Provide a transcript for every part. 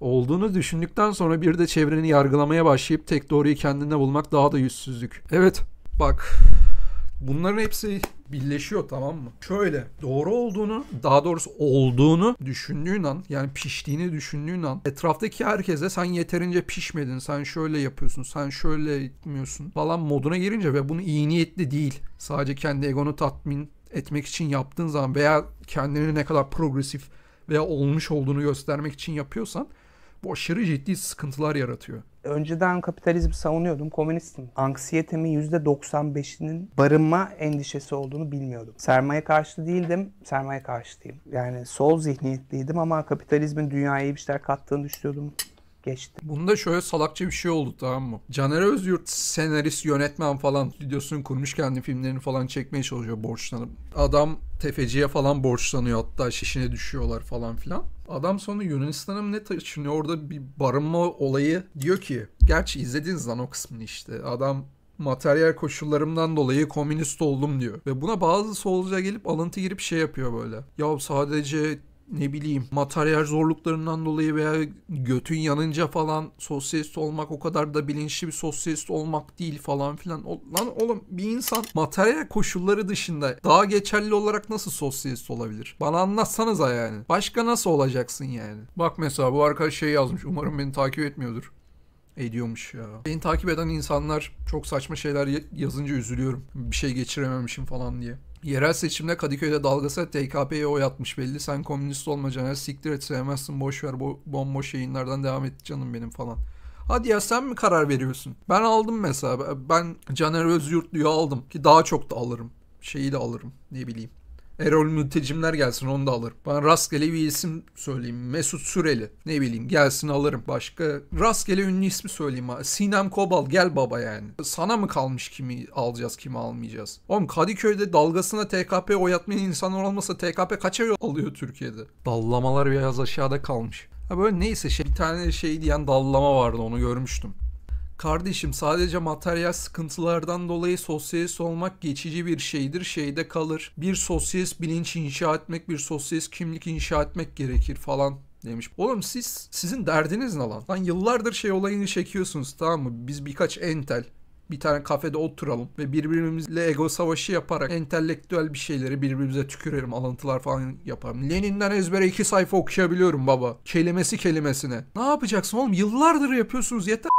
Olduğunu düşündükten sonra bir de çevreni yargılamaya başlayıp tek doğruyu kendinde bulmak daha da yüzsüzlük. Evet bak bunların hepsi birleşiyor tamam mı? Şöyle doğru olduğunu daha doğrusu olduğunu düşündüğün an yani piştiğini düşündüğün an etraftaki herkese sen yeterince pişmedin sen şöyle yapıyorsun sen şöyle etmiyorsun falan moduna girince ve bunu iyi niyetli değil sadece kendi egonu tatmin etmek için yaptığın zaman veya kendini ne kadar progresif veya olmuş olduğunu göstermek için yapıyorsan bu aşırı ciddi sıkıntılar yaratıyor. Önceden kapitalizmi savunuyordum, komünistim. Anksiyetemin %95'inin barınma endişesi olduğunu bilmiyordum. Sermaye karşı değildim, sermaye karşıtıyım. Yani sol zihniyetliydim ama kapitalizmin dünyaya bir şeyler kattığını düşünüyordum geçti. Bunda şöyle salakça bir şey oldu tamam mı? Caner Özyurt senarist, yönetmen falan stüdyosunu kurmuş kendi filmlerini falan çekmeye çalışıyor borçlanıp. Adam tefeciye falan borçlanıyor hatta şişine düşüyorlar falan filan. Adam sonra Yunanistan'a mı ne taşınıyor orada bir barınma olayı diyor ki gerçi izlediniz lan o kısmını işte adam materyal koşullarımdan dolayı komünist oldum diyor. Ve buna bazı solcuya gelip alıntı girip şey yapıyor böyle. Ya sadece ne bileyim materyal zorluklarından dolayı veya götün yanınca falan sosyalist olmak o kadar da bilinçli bir sosyalist olmak değil falan filan. O, lan oğlum bir insan materyal koşulları dışında daha geçerli olarak nasıl sosyalist olabilir? Bana anlatsanıza yani. Başka nasıl olacaksın yani? Bak mesela bu arkadaş şey yazmış. Umarım beni takip etmiyordur ediyormuş ya. Beni takip eden insanlar çok saçma şeyler yazınca üzülüyorum. Bir şey geçirememişim falan diye. Yerel seçimde Kadıköy'de dalgası TKP'ye oy atmış belli. Sen komünist olmayacaksın. Caner siktir et sevmezsin boşver bo bomboş yayınlardan devam et canım benim falan. Hadi ya sen mi karar veriyorsun? Ben aldım mesela. Ben Caner Özyurtlu'yu aldım ki daha çok da alırım. Şeyi de alırım ne bileyim. Erol Mültecimler gelsin onu da alırım. Ben rastgele bir isim söyleyeyim. Mesut Süreli. Ne bileyim gelsin alırım. Başka rastgele ünlü ismi söyleyeyim. Sinem Kobal gel baba yani. Sana mı kalmış kimi alacağız kimi almayacağız? Oğlum Kadıköy'de dalgasına TKP oyatmayan atmayan insanlar olmasa TKP kaç ay alıyor Türkiye'de? Dallamalar biraz aşağıda kalmış. Ha böyle neyse şey, bir tane şey diyen dallama vardı onu görmüştüm. Kardeşim sadece materyal sıkıntılardan dolayı sosyalist olmak geçici bir şeydir, şeyde kalır. Bir sosyalist bilinç inşa etmek, bir sosyalist kimlik inşa etmek gerekir falan demiş. Oğlum siz sizin derdiniz ne lan? Lan yıllardır şey olayını çekiyorsunuz tamam mı? Biz birkaç entel bir tane kafede oturalım ve birbirimizle ego savaşı yaparak entelektüel bir şeyleri birbirimize tükürelim, alıntılar falan yaparım. Lenin'den ezbere iki sayfa okuyabiliyorum baba. Kelimesi kelimesine. Ne yapacaksın oğlum? Yıllardır yapıyorsunuz yeter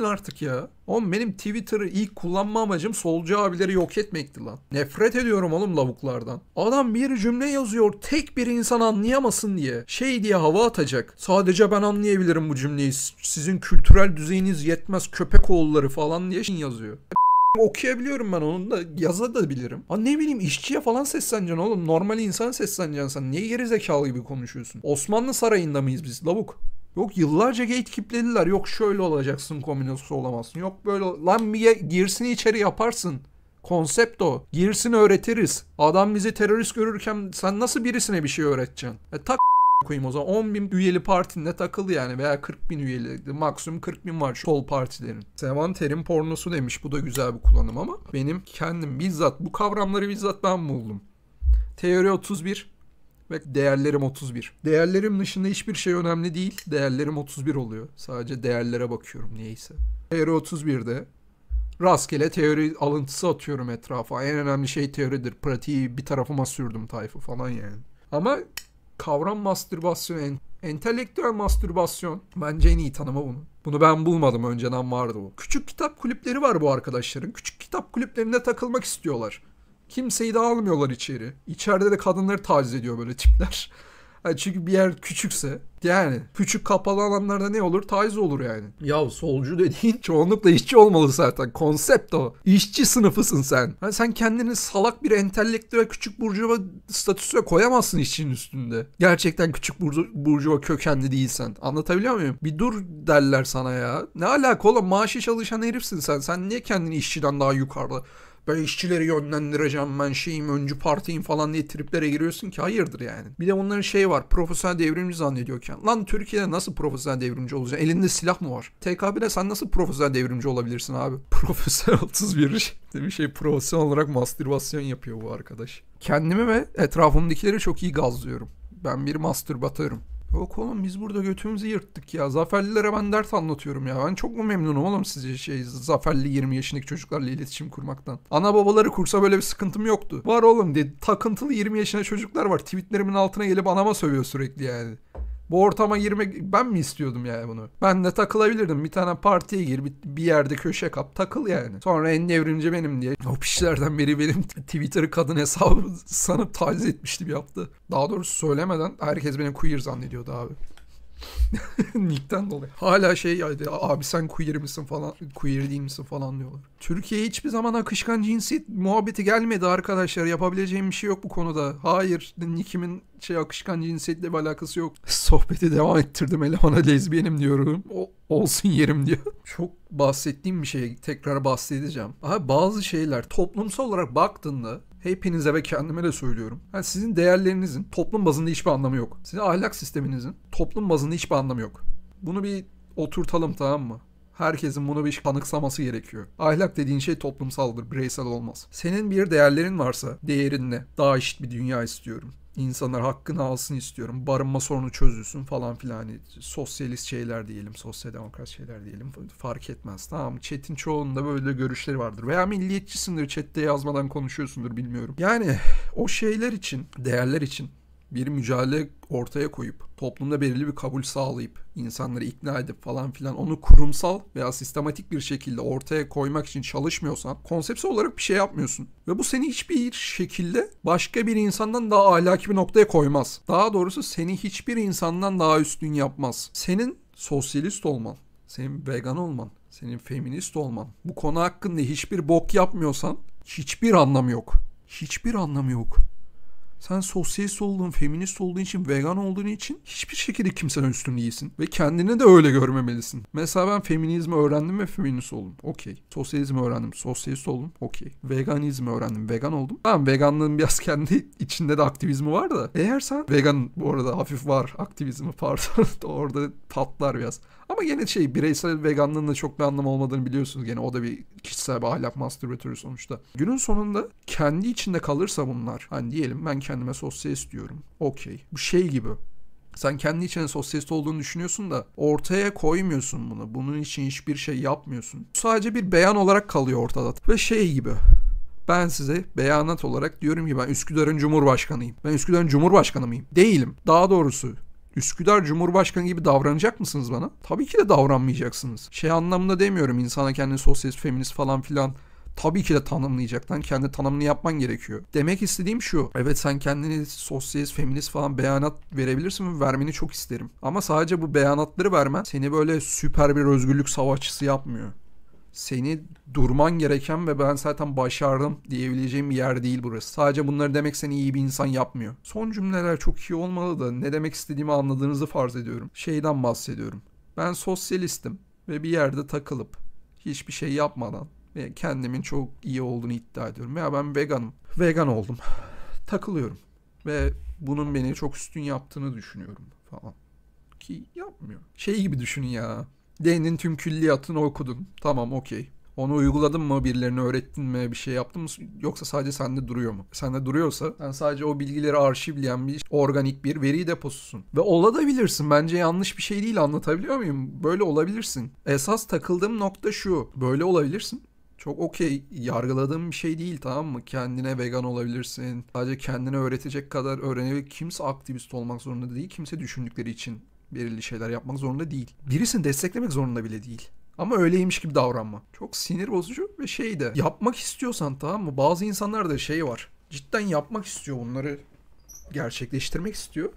edin artık ya. Oğlum benim Twitter'ı ilk kullanma amacım solcu abileri yok etmekti lan. Nefret ediyorum oğlum lavuklardan. Adam bir cümle yazıyor tek bir insan anlayamasın diye. Şey diye hava atacak. Sadece ben anlayabilirim bu cümleyi. Sizin kültürel düzeyiniz yetmez köpek oğulları falan diye şey yazıyor okuyabiliyorum ben onun da yaza da bilirim. Ha ne bileyim işçiye falan sesleneceksin oğlum. Normal insan sesleneceksin sen. Niye geri zekalı gibi konuşuyorsun? Osmanlı sarayında mıyız biz lavuk? Yok yıllarca gatekeeplediler. Yok şöyle olacaksın komünist olamazsın. Yok böyle lan bir girsin içeri yaparsın. Konsept o. Girsin öğretiriz. Adam bizi terörist görürken sen nasıl birisine bir şey öğreteceksin? E tak koyayım o zaman 10 bin üyeli partinde takıl yani veya 40 bin üyeli maksimum 40 bin var sol partilerin. Sevan terim pornosu demiş bu da güzel bir kullanım ama benim kendim bizzat bu kavramları bizzat ben buldum. Teori 31 ve değerlerim 31. Değerlerim dışında hiçbir şey önemli değil. Değerlerim 31 oluyor. Sadece değerlere bakıyorum niyeyse. Teori 31'de rastgele teori alıntısı atıyorum etrafa. En önemli şey teoridir. Pratiği bir tarafıma sürdüm tayfı falan yani. Ama kavram mastürbasyon, en, entelektüel mastürbasyon bence en iyi tanıma bunu. Bunu ben bulmadım önceden vardı bu. Küçük kitap kulüpleri var bu arkadaşların. Küçük kitap kulüplerinde takılmak istiyorlar. Kimseyi de almıyorlar içeri. İçeride de kadınları taciz ediyor böyle tipler. Yani çünkü bir yer küçükse yani küçük kapalı alanlarda ne olur? Taciz olur yani. Ya solcu dediğin çoğunlukla işçi olmalı zaten. Konsept o. İşçi sınıfısın sen. Yani sen kendini salak bir entelektüel küçük burcuva statüsüne koyamazsın işçinin üstünde. Gerçekten küçük burcu, burcuva kökenli değilsen. Anlatabiliyor muyum? Bir dur derler sana ya. Ne alaka oğlum maaşı çalışan herifsin sen. Sen niye kendini işçiden daha yukarıda ben işçileri yönlendireceğim ben şeyim öncü partiyim falan diye triplere giriyorsun ki hayırdır yani. Bir de onların şey var profesyonel devrimci zannediyorken. Lan Türkiye'de nasıl profesyonel devrimci olacaksın? Elinde silah mı var? TKP'de sen nasıl profesyonel devrimci olabilirsin abi? Profesyonel 31 bir şey. şey profesyonel olarak mastürbasyon yapıyor bu arkadaş. Kendimi ve etrafımdakileri çok iyi gazlıyorum. Ben bir mastürbatörüm. Yok oğlum biz burada götümüzü yırttık ya. Zaferlilere ben dert anlatıyorum ya. Ben çok mu memnunum oğlum sizce şey Zaferli 20 yaşındaki çocuklarla iletişim kurmaktan. Ana babaları kursa böyle bir sıkıntım yoktu. Var oğlum dedi. Takıntılı 20 yaşında çocuklar var. Tweetlerimin altına gelip anama sövüyor sürekli yani. Bu ortama girmek ben mi istiyordum yani bunu? Ben de takılabilirdim. Bir tane partiye gir bir, yerde köşe kap takıl yani. Sonra en devrimci benim diye. O pişlerden biri benim Twitter'ı kadın hesabı sanıp taciz etmişti bir hafta. Daha doğrusu söylemeden herkes beni queer zannediyordu abi. Nick'ten dolayı. Hala şey abi sen queer misin falan, queer değil misin falan diyorlar. Türkiye'ye hiçbir zaman akışkan cinsiyet muhabbeti gelmedi arkadaşlar. Yapabileceğim bir şey yok bu konuda. Hayır, Nick'imin şey akışkan cinsiyetle bir alakası yok. Sohbeti devam ettirdim elemana lezbiyenim diyorum. O, olsun yerim diyor. Çok bahsettiğim bir şeye tekrar bahsedeceğim. Abi bazı şeyler toplumsal olarak baktığında hepinize ve kendime de söylüyorum. Yani sizin değerlerinizin toplum bazında hiçbir anlamı yok. Sizin ahlak sisteminizin toplum bazında hiçbir anlamı yok. Bunu bir oturtalım tamam mı? Herkesin bunu bir kanıksaması gerekiyor. Ahlak dediğin şey toplumsaldır, bireysel olmaz. Senin bir değerlerin varsa değerin ne? Daha eşit bir dünya istiyorum İnsanlar hakkını alsın istiyorum. Barınma sorunu çözülsün falan filan. Hani sosyalist şeyler diyelim, sosyal demokrat şeyler diyelim. Fark etmez. Tamam Çetin çoğunda böyle görüşleri vardır. Veya milliyetçisindir chatte yazmadan konuşuyorsundur bilmiyorum. Yani o şeyler için, değerler için bir mücadele ortaya koyup toplumda belirli bir kabul sağlayıp insanları ikna edip falan filan onu kurumsal veya sistematik bir şekilde ortaya koymak için çalışmıyorsan konseptsel olarak bir şey yapmıyorsun. Ve bu seni hiçbir şekilde başka bir insandan daha ahlaki bir noktaya koymaz. Daha doğrusu seni hiçbir insandan daha üstün yapmaz. Senin sosyalist olman, senin vegan olman, senin feminist olman, bu konu hakkında hiçbir bok yapmıyorsan hiçbir anlamı yok. Hiçbir anlamı yok. Sen sosyalist olduğun, feminist olduğun için, vegan olduğun için hiçbir şekilde kimsenin üstün değilsin. Ve kendini de öyle görmemelisin. Mesela ben feminizmi öğrendim ve feminist oldum. Okey. Sosyalizmi öğrendim. Sosyalist oldum. Okey. Veganizmi öğrendim. Vegan oldum. Tamam veganlığın biraz kendi içinde de aktivizmi var da. Eğer sen vegan bu arada hafif var aktivizmi pardon. Orada patlar biraz. Ama yine şey bireysel veganlığın da çok bir anlamı olmadığını biliyorsunuz. Gene o da bir kişisel bir ahlak mastürbatörü sonuçta. Günün sonunda kendi içinde kalırsa bunlar. Hani diyelim ben kendime sosyalist diyorum. Okey. Bu şey gibi. Sen kendi içine sosyalist olduğunu düşünüyorsun da ortaya koymuyorsun bunu. Bunun için hiçbir şey yapmıyorsun. sadece bir beyan olarak kalıyor ortada. Ve şey gibi ben size beyanat olarak diyorum ki ben Üsküdar'ın Cumhurbaşkanıyım. Ben Üsküdar'ın Cumhurbaşkanı mıyım? Değilim. Daha doğrusu Üsküdar Cumhurbaşkanı gibi davranacak mısınız bana? Tabii ki de davranmayacaksınız. Şey anlamında demiyorum insana kendini sosyalist, feminist falan filan tabii ki de tanımlayacaktan kendi tanımını yapman gerekiyor. Demek istediğim şu. Evet sen kendini sosyalist, feminist falan beyanat verebilirsin ve vermeni çok isterim. Ama sadece bu beyanatları vermen seni böyle süper bir özgürlük savaşçısı yapmıyor seni durman gereken ve ben zaten başardım diyebileceğim bir yer değil burası. Sadece bunları demek seni iyi bir insan yapmıyor. Son cümleler çok iyi olmalı da ne demek istediğimi anladığınızı farz ediyorum. Şeyden bahsediyorum. Ben sosyalistim ve bir yerde takılıp hiçbir şey yapmadan ve kendimin çok iyi olduğunu iddia ediyorum. Ya ben veganım. Vegan oldum. Takılıyorum. Ve bunun beni çok üstün yaptığını düşünüyorum falan. Ki yapmıyorum. Şey gibi düşünün ya. D'nin tüm külliyatını okudun. Tamam okey. Onu uyguladın mı? Birilerine öğrettin mi? Bir şey yaptın mı? Yoksa sadece sende duruyor mu? Sende duruyorsa sen sadece o bilgileri arşivleyen bir organik bir veri deposusun. Ve olabilirsin. Bence yanlış bir şey değil. Anlatabiliyor muyum? Böyle olabilirsin. Esas takıldığım nokta şu. Böyle olabilirsin çok okey yargıladığım bir şey değil tamam mı? Kendine vegan olabilirsin. Sadece kendine öğretecek kadar öğrenebilir. Kimse aktivist olmak zorunda değil. Kimse düşündükleri için belirli şeyler yapmak zorunda değil. Birisini desteklemek zorunda bile değil. Ama öyleymiş gibi davranma. Çok sinir bozucu ve şey de yapmak istiyorsan tamam mı? Bazı insanlar da şey var. Cidden yapmak istiyor bunları gerçekleştirmek istiyor.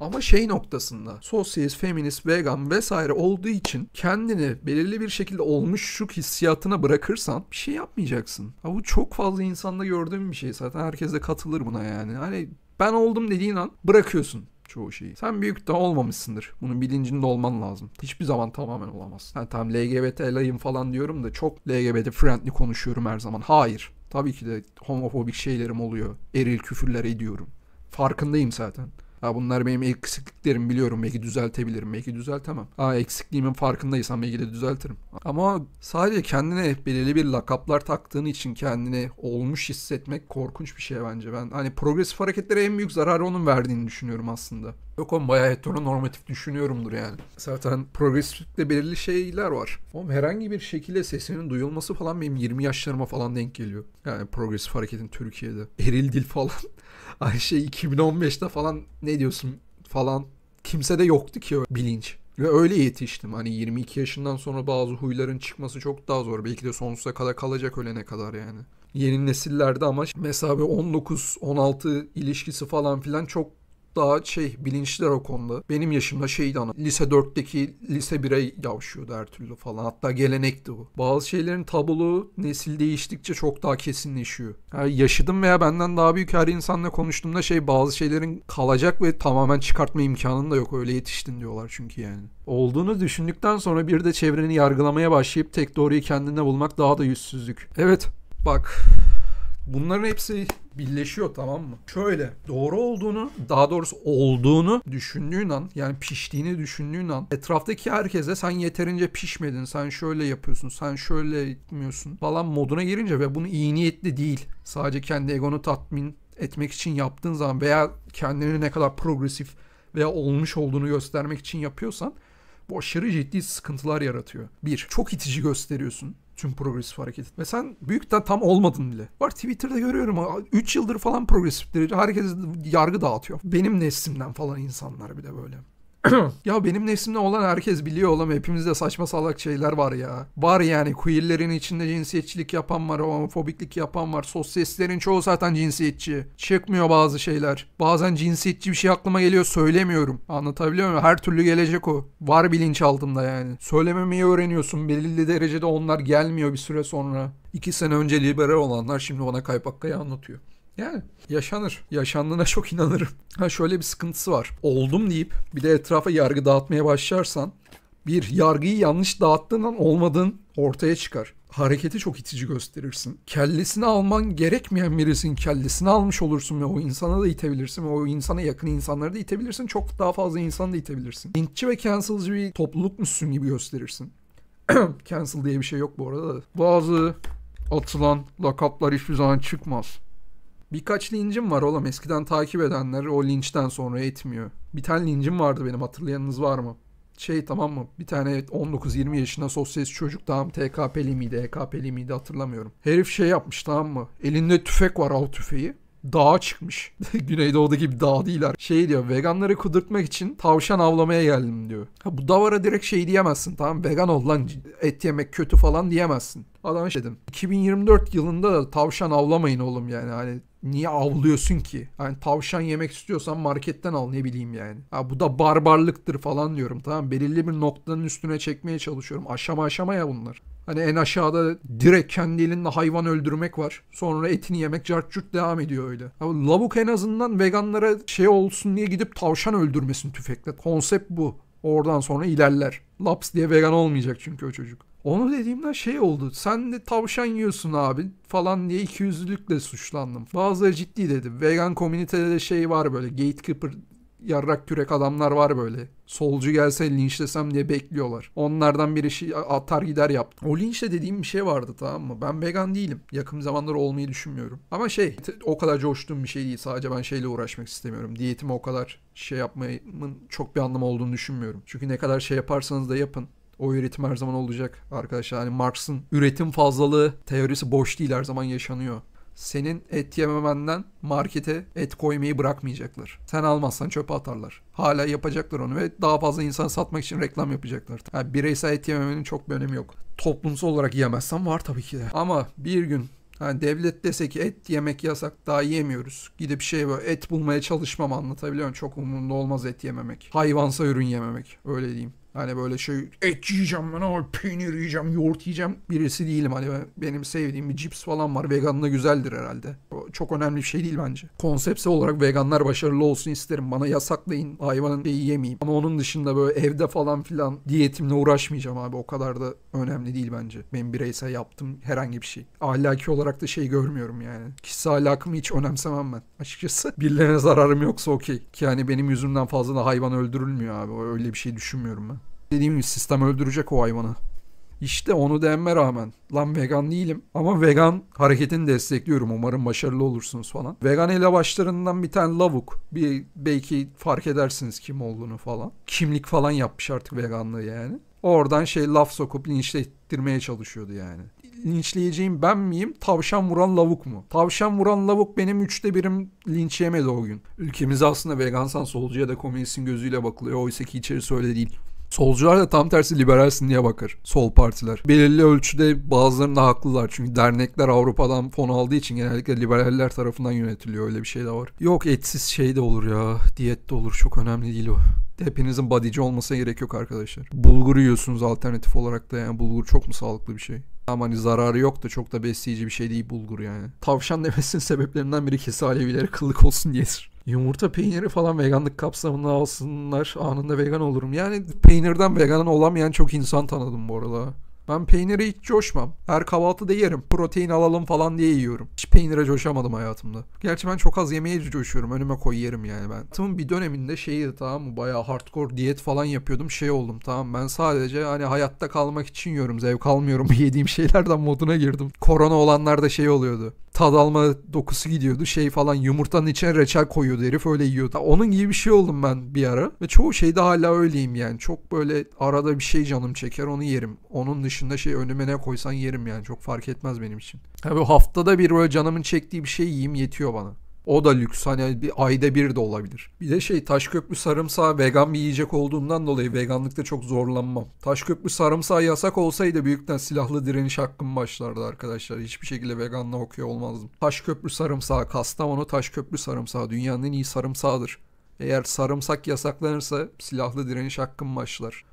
Ama şey noktasında sosyalist, feminist, vegan vesaire olduğu için kendini belirli bir şekilde olmuş şu hissiyatına bırakırsan bir şey yapmayacaksın. Ha, bu çok fazla insanda gördüğüm bir şey zaten herkes de katılır buna yani. Hani ben oldum dediğin an bırakıyorsun çoğu şeyi. Sen büyük daha olmamışsındır. Bunun bilincinde olman lazım. Hiçbir zaman tamamen olamaz. Ha, tamam LGBT layım falan diyorum da çok LGBT friendly konuşuyorum her zaman. Hayır. Tabii ki de homofobik şeylerim oluyor. Eril küfürler ediyorum. Farkındayım zaten. Ha bunlar benim eksikliklerim biliyorum. Belki düzeltebilirim. Belki düzeltemem. Ha eksikliğimin farkındaysam belki de düzeltirim. Ama sadece kendine belirli bir lakaplar taktığın için kendini olmuş hissetmek korkunç bir şey bence. Ben hani progresif hareketlere en büyük zararı onun verdiğini düşünüyorum aslında. Yok oğlum bayağı heteronormatif düşünüyorumdur yani. Zaten progresifte belirli şeyler var. Oğlum herhangi bir şekilde sesinin duyulması falan benim 20 yaşlarıma falan denk geliyor. Yani progresif hareketin Türkiye'de. Eril dil falan. Ay şey 2015'te falan ne diyorsun falan. Kimse de yoktu ki o bilinç. Ve öyle yetiştim. Hani 22 yaşından sonra bazı huyların çıkması çok daha zor. Belki de sonsuza kadar kalacak ölene kadar yani. Yeni nesillerde ama mesela 19-16 ilişkisi falan filan çok daha şey bilinçliler o konuda. Benim yaşımda şeydi ana lise 4'teki lise 1'e yavşıyordu her türlü falan. Hatta gelenekti bu. Bazı şeylerin tabulu nesil değiştikçe çok daha kesinleşiyor. Yani yaşadım veya benden daha büyük her insanla konuştuğumda şey bazı şeylerin kalacak ve tamamen çıkartma imkanın da yok. Öyle yetiştin diyorlar çünkü yani. Olduğunu düşündükten sonra bir de çevreni yargılamaya başlayıp tek doğruyu kendinde bulmak daha da yüzsüzlük. Evet bak Bunların hepsi birleşiyor tamam mı? Şöyle doğru olduğunu daha doğrusu olduğunu düşündüğün an yani piştiğini düşündüğün an etraftaki herkese sen yeterince pişmedin sen şöyle yapıyorsun sen şöyle gitmiyorsun falan moduna girince ve bunu iyi niyetli değil sadece kendi egonu tatmin etmek için yaptığın zaman veya kendini ne kadar progresif veya olmuş olduğunu göstermek için yapıyorsan bu aşırı ciddi sıkıntılar yaratıyor. Bir, çok itici gösteriyorsun tüm progresif hareket etme. Sen büyükten tam olmadın bile. Var Twitter'da görüyorum 3 yıldır falan progresifleri herkes yargı dağıtıyor. Benim neslimden falan insanlar bir de böyle. ya benim nefsimde olan herkes biliyor oğlum hepimizde saçma salak şeyler var ya. Var yani queerlerin içinde cinsiyetçilik yapan var, homofobiklik yapan var. Sosyalistlerin çoğu zaten cinsiyetçi. Çıkmıyor bazı şeyler. Bazen cinsiyetçi bir şey aklıma geliyor söylemiyorum. Anlatabiliyor muyum? Her türlü gelecek o. Var bilinçaltımda yani. Söylememeyi öğreniyorsun. Belirli derecede onlar gelmiyor bir süre sonra. İki sene önce liberal olanlar şimdi ona kaypakkayı anlatıyor. Yani yaşanır. Yaşandığına çok inanırım. Ha şöyle bir sıkıntısı var. Oldum deyip bir de etrafa yargı dağıtmaya başlarsan bir yargıyı yanlış dağıttığından olmadığın ortaya çıkar. Hareketi çok itici gösterirsin. Kellesini alman gerekmeyen birisinin kellesini almış olursun ve o insana da itebilirsin ve o insana yakın insanları da itebilirsin. Çok daha fazla insan da itebilirsin. Linkçi ve cancelcı bir toplulukmuşsun gibi gösterirsin. Cancel diye bir şey yok bu arada da. Bazı atılan lakaplar hiçbir zaman çıkmaz. Birkaç lincim var oğlum. Eskiden takip edenler o linçten sonra etmiyor. Bir tane lincim vardı benim hatırlayanınız var mı? Şey tamam mı? Bir tane 19-20 yaşında sosyalist çocuk tamam TKP'li miydi, EKP'li miydi hatırlamıyorum. Herif şey yapmış tamam mı? Elinde tüfek var av tüfeği dağa çıkmış. Güneydoğu'daki bir dağ değiller. Şey diyor veganları kudurtmak için tavşan avlamaya geldim diyor. Ha, bu davara direkt şey diyemezsin tamam vegan ol lan et yemek kötü falan diyemezsin. Adam şey dedim 2024 yılında da tavşan avlamayın oğlum yani hani niye avlıyorsun ki? Hani tavşan yemek istiyorsan marketten al ne bileyim yani. Ha bu da barbarlıktır falan diyorum tamam. Belirli bir noktanın üstüne çekmeye çalışıyorum. Aşama aşama ya bunlar. Hani en aşağıda direkt kendi elinle hayvan öldürmek var. Sonra etini yemek cart devam ediyor öyle. Abi, lavuk en azından veganlara şey olsun diye gidip tavşan öldürmesin tüfekle. Konsept bu. Oradan sonra ilerler. Laps diye vegan olmayacak çünkü o çocuk. Onu dediğimden şey oldu. Sen de tavşan yiyorsun abi falan diye ikiyüzlülükle suçlandım. Bazıları ciddi dedi. Vegan komünitede de şey var böyle gatekeeper yarrak kürek adamlar var böyle. Solcu gelse linçlesem diye bekliyorlar. Onlardan biri şey atar gider yaptı. O linçle dediğim bir şey vardı tamam mı? Ben vegan değilim. Yakın zamanlar olmayı düşünmüyorum. Ama şey o kadar coştuğum bir şey değil. Sadece ben şeyle uğraşmak istemiyorum. Diyetimi o kadar şey yapmayın çok bir anlamı olduğunu düşünmüyorum. Çünkü ne kadar şey yaparsanız da yapın. O üretim her zaman olacak arkadaşlar. Hani Marx'ın üretim fazlalığı teorisi boş değil her zaman yaşanıyor. Senin et yememenden markete et koymayı bırakmayacaklar. Sen almazsan çöpe atarlar. Hala yapacaklar onu ve daha fazla insan satmak için reklam yapacaklar. Yani bireysel et yememenin çok bir önemi yok. Toplumsal olarak yemezsen var tabii ki de. Ama bir gün yani devlet dese ki et yemek yasak daha yemiyoruz. Gidip şey böyle et bulmaya çalışmam anlatabiliyor muyum? Çok umurumda olmaz et yememek. Hayvansa ürün yememek öyle diyeyim. Hani böyle şey et yiyeceğim ben ama peynir yiyeceğim, yoğurt yiyeceğim birisi değilim. Hani benim sevdiğim bir cips falan var. Vegan da güzeldir herhalde. O çok önemli bir şey değil bence. Konseptsel olarak veganlar başarılı olsun isterim. Bana yasaklayın hayvanın şeyi yemeyeyim. Ama onun dışında böyle evde falan filan diyetimle uğraşmayacağım abi. O kadar da önemli değil bence. Ben bireysel yaptım herhangi bir şey. Ahlaki olarak da şey görmüyorum yani. Kişisel ahlakımı hiç önemsemem ben. Açıkçası birilerine zararım yoksa okey. Ki yani benim yüzümden fazla da hayvan öldürülmüyor abi. Öyle bir şey düşünmüyorum ben. Dediğim gibi sistem öldürecek o hayvanı. İşte onu denme rağmen lan vegan değilim ama vegan hareketini destekliyorum umarım başarılı olursunuz falan. Vegan elebaşlarından bir tane lavuk bir belki fark edersiniz kim olduğunu falan. Kimlik falan yapmış artık veganlığı yani. Oradan şey laf sokup linçlettirmeye çalışıyordu yani. Linçleyeceğim ben miyim? Tavşan vuran lavuk mu? Tavşan vuran lavuk benim üçte birim linç yemedi o gün. Ülkemiz aslında vegansan solcuya da komünistin gözüyle bakılıyor. Oysa ki içeri öyle değil. Solcular da tam tersi liberalsin diye bakar sol partiler. Belirli ölçüde bazılarında haklılar çünkü dernekler Avrupa'dan fon aldığı için genellikle liberaller tarafından yönetiliyor öyle bir şey de var. Yok etsiz şey de olur ya diyet de olur çok önemli değil o. Hepinizin bodyci olmasına gerek yok arkadaşlar. Bulgur yiyorsunuz alternatif olarak da yani bulgur çok mu sağlıklı bir şey? Ama hani zararı yok da çok da besleyici bir şey değil bulgur yani. Tavşan demesinin sebeplerinden biri kese alevileri kıllık olsun diyedir. Yumurta peyniri falan veganlık kapsamına alsınlar. Anında vegan olurum. Yani peynirden vegan olamayan çok insan tanıdım bu arada. Ben peynire hiç coşmam. Her kahvaltıda yerim. Protein alalım falan diye yiyorum. Hiç peynire coşamadım hayatımda. Gerçi ben çok az yemeğe coşuyorum. Önüme koy yerim yani ben. Tımın bir döneminde şeydi tamam mı? Bayağı hardcore diyet falan yapıyordum. Şey oldum tamam ben sadece hani hayatta kalmak için yiyorum. Zevk almıyorum. Yediğim şeylerden moduna girdim. Korona olanlar da şey oluyordu tad alma dokusu gidiyordu. Şey falan yumurtanın içine reçel koyuyordu herif öyle yiyordu. Onun gibi bir şey oldum ben bir ara. Ve çoğu şeyde hala öyleyim yani. Çok böyle arada bir şey canım çeker onu yerim. Onun dışında şey önüme ne koysan yerim yani. Çok fark etmez benim için. Abi haftada bir böyle canımın çektiği bir şey yiyeyim yetiyor bana. O da lüks hani bir ayda bir de olabilir. Bir de şey taşköprü sarımsağı vegan bir yiyecek olduğundan dolayı veganlıkta çok zorlanmam. Taşköprü sarımsağı yasak olsaydı büyükten silahlı direniş hakkım başlardı arkadaşlar. Hiçbir şekilde veganla okuyor olmazdım. Taş sarımsağı Kastamonu taş köprü sarımsağı dünyanın en iyi sarımsağıdır. Eğer sarımsak yasaklanırsa silahlı direniş hakkım başlar.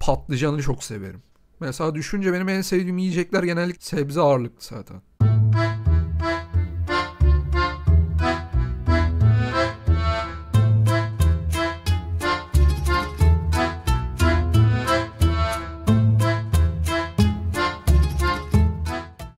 Patlıcanı çok severim. Mesela düşünce benim en sevdiğim yiyecekler genellikle sebze ağırlıklı zaten.